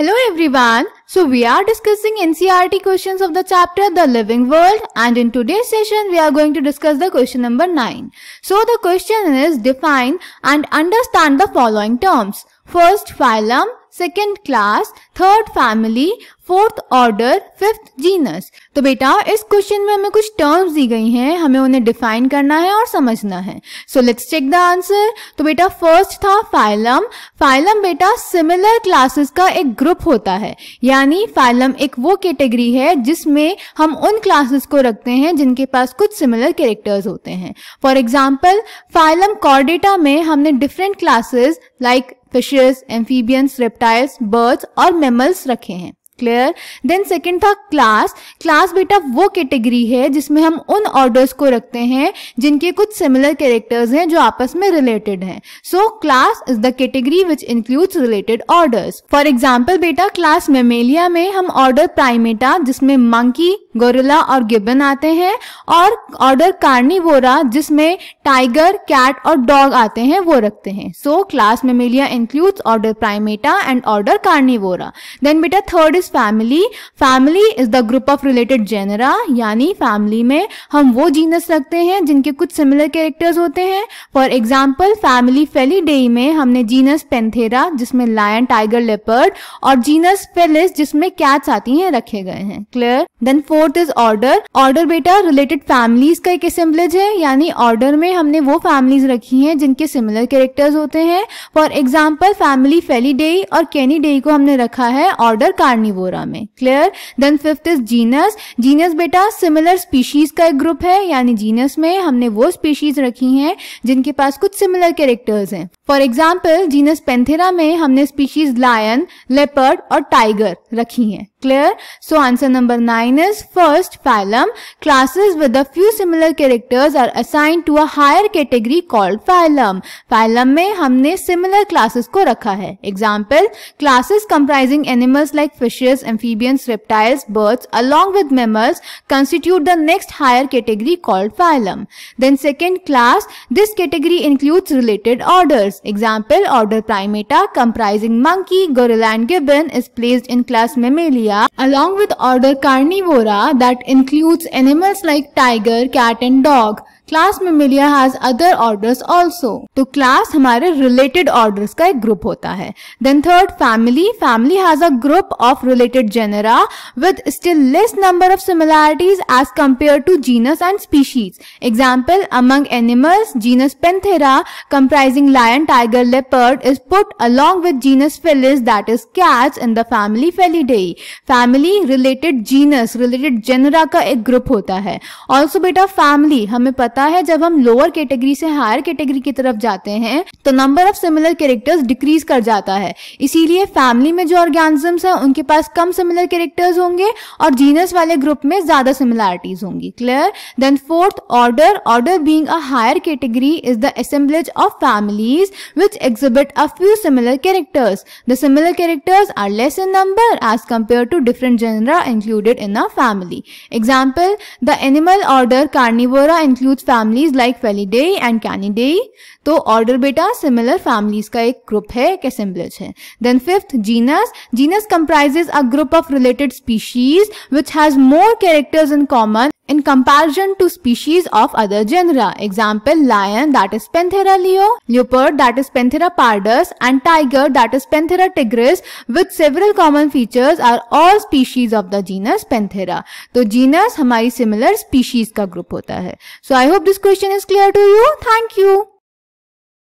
Hello everyone. So we are discussing NCRT questions of the chapter The Living World and in today's session we are going to discuss the question number 9. So the question is define and understand the following terms. First phylum, second class, third family, fourth order fifth genus तो बेटा इस question में हमें कुछ terms दी गई हैं हमें उन्हें डिफाइन करना है और समझना है so let's check the answer तो बेटा फर्स्ट था फाइलम फाइलम बेटा सिमिलर क्लासेस का एक ग्रुप होता है यानी फाइलम एक वो कैटेगरी है जिसमें हम उन क्लासेस को रखते हैं जिनके पास कुछ सिमिलर कैरेक्टर्स होते हैं फॉर एग्जाम्पल फाइलम कॉर्डेटा में हमने different classes like fishes amphibians reptiles birds और मेमल्स रखे हैं क्लियर देन सेकेंड था क्लास क्लास बेटा वो कैटेगरी है जिसमें हम उन ऑर्डर्स को रखते हैं जिनके कुछ सिमिलर कैरेक्टर्स हैं जो आपस में रिलेटेड हैं so class is the category which includes related orders for example बेटा क्लास मेमेलिया में हम ऑर्डर प्राइमेटा जिसमें मंकी गोरिल्ला और गिबन आते हैं और ऑर्डर कार्निवोरा जिसमें टाइगर कैट और डॉग आते हैं वो रखते हैं so class Mammalia includes order Primata and order Carnivora then बेटा third is family family is the group of related genera यानी फैमिली में हम वो जीनस रखते हैं जिनके कुछ सिमिलर कैरेक्टर्स होते हैं फॉर एग्जाम्पल फैमिली फेलीडेई में हमने जीनस पेंथेरा जिसमें लायन टाइगर लेपर्ड और जीनस फेलिस जिसमें कैट्स आती हैं रखे गए हैं clear then four fourth is order order बेटा रिलेटेड फैमिलीज का एक असेंबलेज है यानी ऑर्डर में हमने वो फैमिलीज रखी हैं जिनके सिमिलर कैरेक्टर्स होते हैं फॉर एग्जाम्पल फैमिली फेलीडे और कैनीडे को हमने रखा है ऑर्डर कार्निवोरा में clear then fifth is genus genus बेटा सिमिलर स्पीशीज का एक ग्रुप है यानी जीनस में हमने वो स्पीशीज रखी हैं जिनके पास कुछ सिमिलर कैरेक्टर्स हैं फॉर एग्जाम्पल जीनस पेंथेरा में हमने स्पीशीज लायन लेपर्ड और टाइगर रखी हैं clear so answer number nine is first phylum classes with a few similar characters are assign to a higher category called phylum phylum में हमने similar classes को रखा है example classes comprising animals like fishes amphibians reptiles birds along with mammals constitute the next higher category called phylum then second class this category includes related orders Example, order primata comprising monkey, gorilla and gibbon is placed in class mammalia along with order carnivora that includes animals like tiger, cat and dog. Class mammalia has other orders also. So class हमारे related orders group होता है. Then third family. Family has a group of related genera with still less number of similarities as compared to genus and species. Example among animals genus Panthera comprising lion, tiger leopard is put along with genus Felis that is cats in the family Felidae. Family related genus related genera का एक group होता है also बेटा family हमें पता है जब हम लोअर कैटेगरी से हायर कैटेगरी की तरफ जाते हैं तो number of similar characters decrease कर जाता है इसीलिए फैमिली में जो ऑर्गेनिजम्स हैं उनके पास कम सिमिलर कैरेक्टर्स होंगे और जीनस वाले ग्रुप में ज्यादा सिमिलैरिटीज होंगी clear then fourth order order being higher category is the assemblage of families which exhibit a few similar characters. The similar characters are less in number as compared to different genera included in a family. Example, the animal order Carnivora includes families like Felidae and Canidae. So, order beta similar families का एक group है एक assemblage है Then fifth genus. Genus comprises a group of related species which has more characters in common. in comparison to species of other genera. Example lion that is Panthera leo, leopard that is Panthera pardus and tiger that is Panthera tigris with several common features are all species of the genus Panthera. तो genus हमारी similar species का group होता है. So I hope this question is clear to you. Thank you.